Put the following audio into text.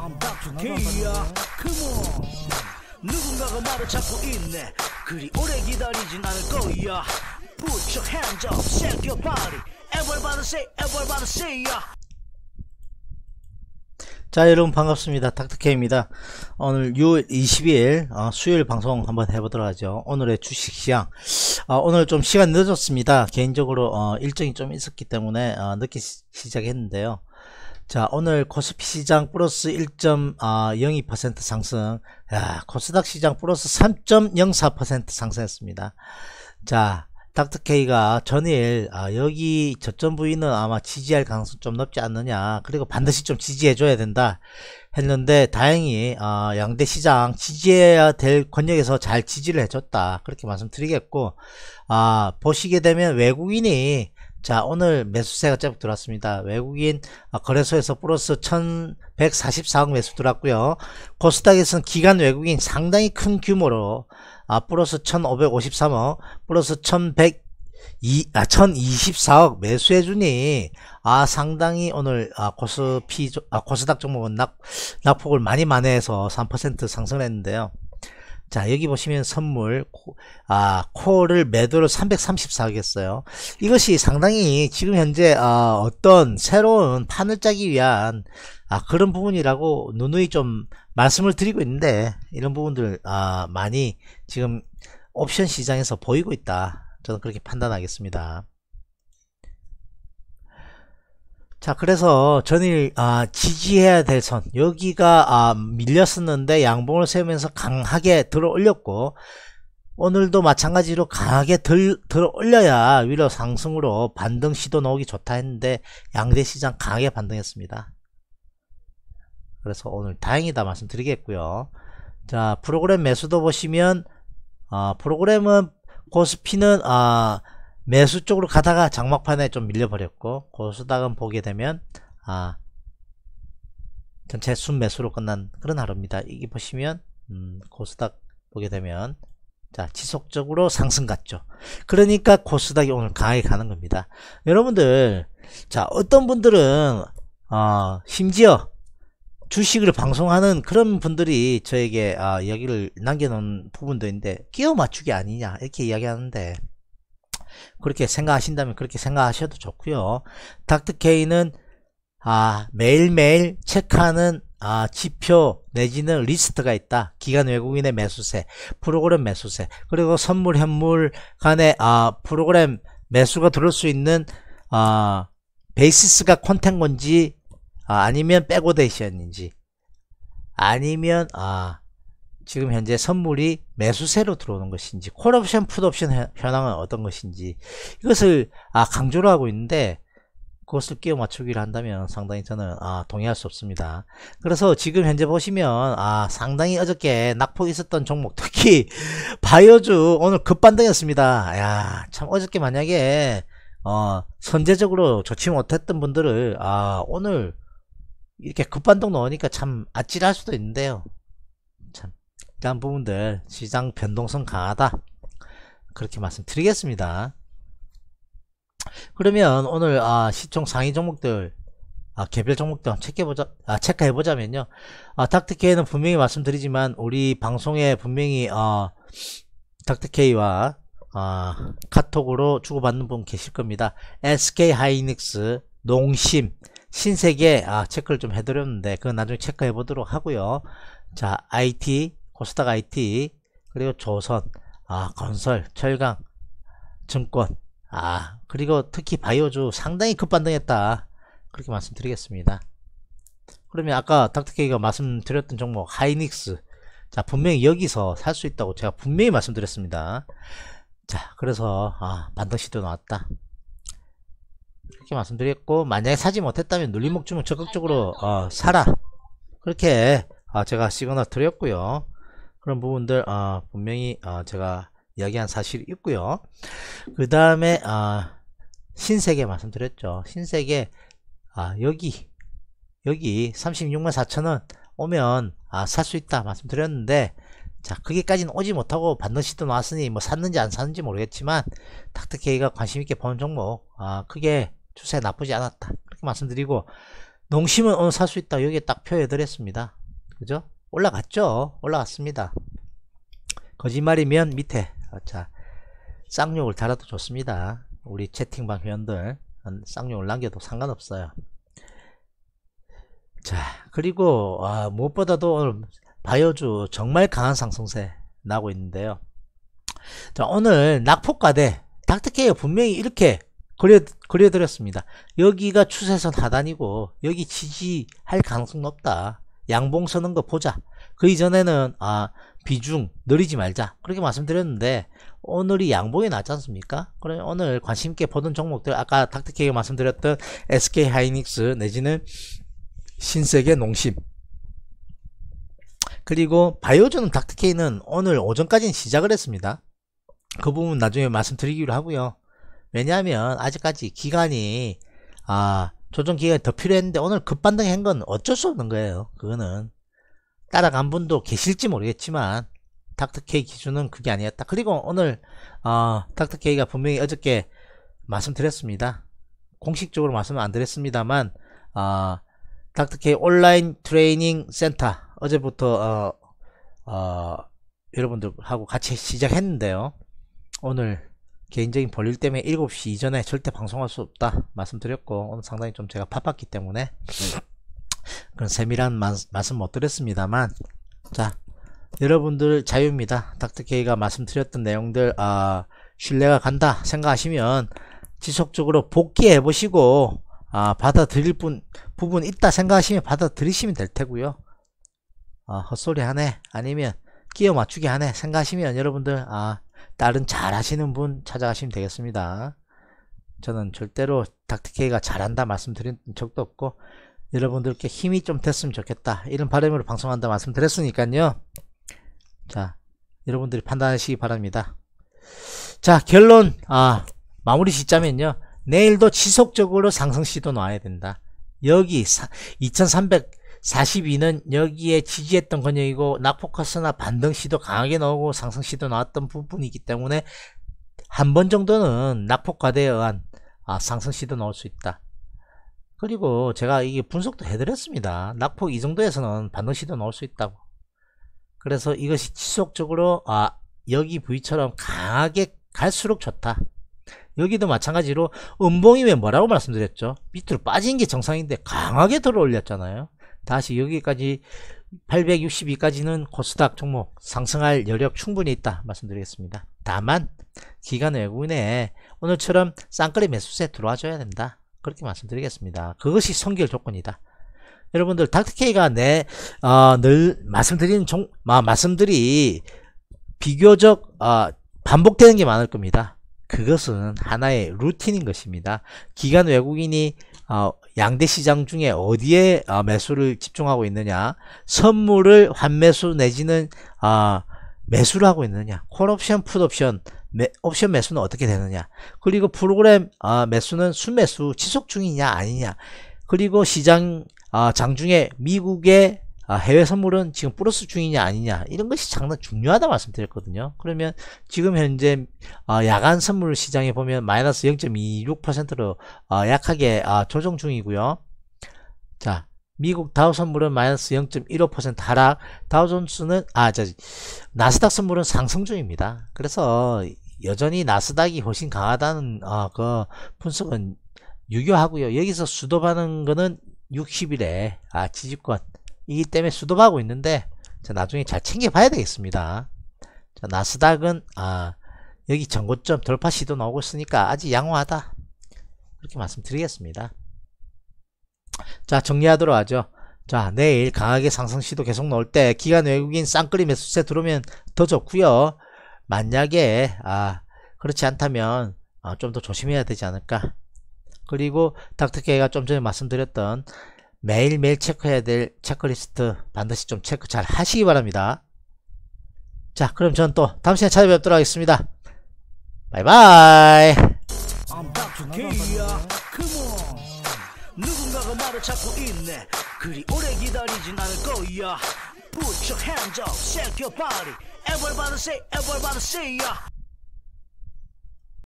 I'm a b o u a Come on. 누군가가 말을 찾고 있네. 그리 오래 기다리진 않을 거야. Put your hands up, shake your body. Everybody say, everybody say ya. 자 여러분 반갑습니다 닥터케입니다 오늘 6월 22일 어, 수요일 방송 한번 해보도록 하죠 오늘의 주식시장 어, 오늘 좀 시간 늦었습니다 개인적으로 어, 일정이 좀 있었기 때문에 어, 늦게 시, 작했는데요 자, 오늘 코스피 시장 플러스 1.02% 아, 상승. 야, 코스닥 시장 플러스 3.04% 상승했습니다. 자, 닥터케이가 전일 아, 여기 저점 부위는 아마 지지할 가능성 좀 높지 않느냐 그리고 반드시 좀 지지해 줘야 된다 했는데 다행히 아, 양대 시장 지지해야 될 권역에서 잘 지지를 해줬다 그렇게 말씀드리겠고 아, 보시게 되면 외국인이 자 오늘 매수세가 쭉 들어왔습니다 외국인 아, 거래소에서 플러스 1144억 매수 들어왔고요 코스닥에서는 기간 외국인 상당히 큰 규모로 아, 플러스 1553억 플러스 1100 이, 아, 1024억 매수해주니, 아, 상당히 오늘, 아, 코스피, 아, 코스닥 종목은 낙, 낙폭을 많이 만회해서 3% 상승을 했는데요. 자 여기 보시면 선물 아 콜을 매도로 334겠어요 이것이 상당히 지금 현재 아, 어떤 새로운 판을 짜기 위한 아, 그런 부분이라고 누누이 좀 말씀을 드리고 있는데 이런 부분들 아, 많이 지금 옵션 시장에서 보이고 있다 저는 그렇게 판단하겠습니다 자 그래서 전일 아, 지지해야 될 선 여기가 아, 밀렸었는데 양봉을 세우면서 강하게 들어 올렸고 오늘도 마찬가지로 강하게 들, 들어 올려야 위로 상승으로 반등 시도 나오기 좋다 했는데 양대 시장 강하게 반등했습니다 그래서 오늘 다행이다 말씀드리겠고요 자 프로그램 매수도 보시면 아, 프로그램은 코스피는아 매수 쪽으로 가다가 장막판에 좀 밀려버렸고 고수닥은 그 보게 되면 아 전체 순매수로 끝난 그런 하루입니다. 이게 보시면 음, 고수닥 그 보게 되면 자 지속적으로 상승 같죠 그러니까 고수닥이 그 오늘 강하게 가는 겁니다. 여러분들 자 어떤 분들은 어, 심지어 주식을 방송하는 그런 분들이 저에게 아, 이야기를 남겨놓은 부분도 있는데 끼워 맞추기 아니냐 이렇게 이야기하는데 그렇게 생각하신다면 그렇게 생각하셔도 좋고요. 닥터케이는 아, 매일매일 체크하는 아, 지표 내지는 리스트가 있다. 기간 외국인의 매수세, 프로그램 매수세, 그리고 선물 현물 간의 아, 프로그램 매수가 들을 수 있는 아, 베이시스가 컨텐건지 아, 니면 백오데이션인지 아니면 아 지금 현재 선물이 매수세로 들어오는 것인지 콜옵션 풋옵션 현황은 어떤 것인지 이것을 아, 강조를 하고 있는데 그것을 끼워 맞추기를 한다면 상당히 저는 아, 동의할 수 없습니다. 그래서 지금 현재 보시면 아, 상당히 어저께 낙폭 있었던 종목 특히 바이오주 오늘 급반등했습니다. 야, 참 어저께 만약에 어, 선제적으로 좋지 못했던 분들을 아, 오늘 이렇게 급반동 넣으니까 참 아찔할 수도 있는데요. 이런 부분들 시장 변동성 강하다 그렇게 말씀드리겠습니다 그러면 오늘 아, 시총 상위 종목들 아, 개별 종목들 체크해보자, 아, 체크해보자면요. 아, 닥터케이는 분명히 말씀드리지만, 우리 방송에 분명히, 어, 닥터케이와, 어, 카톡으로 주고받는 분 계실 겁니다. SK 하이닉스, 농심, 신세계, 아, 체크를 좀 해드렸는데, 그건 나중에 체크해보도록 하고요 자, IT, 코스닥 IT, 그리고 조선, 아, 건설, 철강, 증권, 아, 그리고 특히 바이오주 상당히 급반등했다. 그렇게 말씀드리겠습니다. 그러면 아까 닥터케이가 말씀드렸던 종목 하이닉스 자 분명히 여기서 살 수 있다고 제가 분명히 말씀드렸습니다 자 그래서 아 반등시도 나왔다 그렇게 말씀드렸고 만약에 사지 못했다면 눌림목 주면 적극적으로 어, 사라 그렇게 아, 제가 시그널 드렸고요 그런 부분들 아, 분명히 아, 제가 이야기한 사실이 있고요. 그 다음에 아, 신세계 말씀드렸죠. 신세계 아, 여기 여기 36만 4천원 오면 아, 살 수 있다 말씀드렸는데 자 거기까지는 오지 못하고 받는 시도 나왔으니 뭐 샀는지 안 샀는지 모르겠지만 닥터케이가 관심있게 본 종목 아 크게 추세 나쁘지 않았다 그렇게 말씀드리고 농심은 오늘 살 수 있다 여기에 딱 표해드렸습니다 그죠 올라갔죠 올라갔습니다 거짓말이면 밑에 자 쌍욕을 달아도 좋습니다 우리 채팅방 회원들 쌍욕을 남겨도 상관없어요 자 그리고 아, 무엇보다도 오늘 바이오주 정말 강한 상승세 나고 있는데요 자 오늘 낙폭과대 닥터케어 분명히 이렇게 그려, 그려드렸습니다 여기가 추세선 하단이고 여기 지지할 가능성 높다 양봉 서는 거 보자. 그 이전에는 아 비중 늘리지 말자 그렇게 말씀드렸는데 오늘이 양봉이 났지 않습니까? 그래 오늘 관심 있게 보던 종목들 아까 닥터케이가 말씀드렸던 SK 하이닉스 내지는 신세계 농심 그리고 바이오전은 닥터케이는 오늘 오전까지는 시작을 했습니다. 그 부분 나중에 말씀드리기로 하고요. 왜냐하면 아직까지 기간이 아 조정 기간이 더 필요했는데 오늘 급반등한 건 어쩔 수 없는 거예요. 그거는 따라간 분도 계실지 모르겠지만 닥터케이 기준은 그게 아니었다. 그리고 오늘 어, 닥터케이가 분명히 어저께 말씀드렸습니다. 공식적으로 말씀을 안 드렸습니다만 어, 닥터케이 온라인 트레이닝 센터 어제부터 어, 어, 여러분들하고 같이 시작했는데요. 오늘 개인적인 벌일 때문에 7시 이전에 절대 방송할 수 없다 말씀드렸고 오늘 상당히 좀 제가 바빴기 때문에 네. 그런 세밀한 마, 말씀 못 드렸습니다만 자 여러분들 자유입니다 닥터케이가 말씀드렸던 내용들 아 신뢰가 간다 생각하시면 지속적으로 복귀해 보시고 아 받아들일 분, 부분 있다 생각하시면 받아들이시면 될 테고요 아 헛소리 하네 아니면 끼워맞추게 하네 생각하시면 여러분들 아 다른 잘하시는 분 찾아가시면 되겠습니다. 저는 절대로 닥터케이가 잘한다 말씀드린 적도 없고 여러분들께 힘이 좀 됐으면 좋겠다 이런 바람으로 방송한다 말씀드렸으니까요 자 여러분들이 판단하시기 바랍니다 자 결론 아 마무리 짓자면요 내일도 지속적으로 상승 시도 놔야 된다 여기 2300 42는 여기에 지지했던 권역이고 낙폭커스나 반등시도 강하게 나오고 상승시도 나왔던 부분이기 때문에 한 번 정도는 낙폭과대에 의한 아, 상승시도 나올 수 있다. 그리고 제가 이게 분석도 해드렸습니다. 낙폭 이 정도에서는 반등시도 나올 수 있다고. 그래서 이것이 지속적으로 아 여기 부위처럼 강하게 갈수록 좋다. 여기도 마찬가지로 음봉이면 뭐라고 말씀드렸죠? 밑으로 빠진 게 정상인데 강하게 들어 올렸잖아요. 다시 여기까지 862까지는 코스닥 종목 상승할 여력 충분히 있다 말씀드리겠습니다. 다만 기간 외국인에 오늘처럼 쌍꺼리 매수세 들어와줘야 된다. 그렇게 말씀드리겠습니다. 그것이 성결 조건이다. 여러분들 닥터케이가 내늘 어, 말씀드리는 종, 마, 말씀들이 비교적 어, 반복되는 게 많을 겁니다. 그것은 하나의 루틴인 것입니다. 기간 외국인이 어, 양대 시장 중에 어디에 어, 매수를 집중하고 있느냐 선물을 환매수 내지는 아, 매수를 하고 있느냐 콜옵션 풋옵션 매, 옵션 매수는 어떻게 되느냐 그리고 프로그램 아, 매수는 순매수 지속 중이냐 아니냐 그리고 시장 아, 장중에 미국의 아, 해외 선물은 지금 플러스 중이냐 아니냐 이런 것이 장난 중요하다 말씀드렸거든요. 그러면 지금 현재 아, 야간 선물 시장에 보면 마이너스 0.26%로 아, 약하게 아, 조정 중이고요. 자 미국 다우 선물은 마이너스 0.15% 하락, 다우 존스는 아, 저 나스닥 선물은 상승 중입니다. 그래서 여전히 나스닥이 훨씬 강하다는 아, 그 분석은 유효하고요. 여기서 수도 받는 거는 60일에 아, 지지권 이기 때문에 수도하고 있는데 자, 나중에 잘 챙겨봐야 되겠습니다. 자, 나스닥은 아, 여기 전고점 돌파 시도 나오고 있으니까 아직 양호하다. 그렇게 말씀드리겠습니다. 자 정리하도록 하죠. 자 내일 강하게 상승 시도 계속 나올 때기간 외국인 쌍끌이 매수세 들어오면 더 좋고요. 만약에 아 그렇지 않다면 아, 좀더 조심해야 되지 않을까. 그리고 닥터케이가 좀 전에 말씀드렸던 매일매일 체크해야 될 체크리스트 반드시 좀 체크 잘 하시기 바랍니다. 자 그럼 전 또 다음 시간에 찾아뵙도록 하겠습니다. 바이바이 누군가가 말을 찾고 있네 그리 오래 기다리진 않을 거야 Put your hands up, shake your body Everybody say, everybody say yeah.